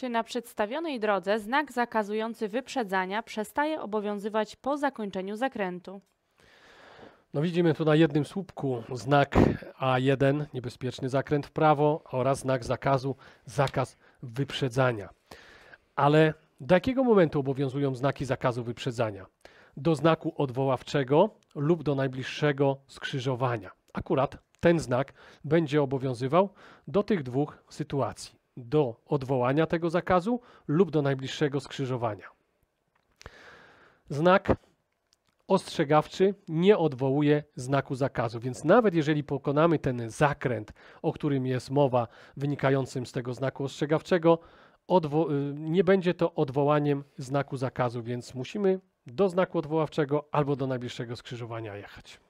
Czy na przedstawionej drodze znak zakazujący wyprzedzania przestaje obowiązywać po zakończeniu zakrętu? No widzimy tu na jednym słupku znak A1, niebezpieczny zakręt w prawo oraz znak zakazu, zakaz wyprzedzania. Ale do jakiego momentu obowiązują znaki zakazu wyprzedzania? Do znaku odwoławczego lub do najbliższego skrzyżowania. Akurat ten znak będzie obowiązywał do tych dwóch sytuacji do odwołania tego zakazu lub do najbliższego skrzyżowania. Znak ostrzegawczy nie odwołuje znaku zakazu, więc nawet jeżeli pokonamy ten zakręt, o którym jest mowa, wynikającym z tego znaku ostrzegawczego, y, nie będzie to odwołaniem znaku zakazu, więc musimy do znaku odwoławczego albo do najbliższego skrzyżowania jechać.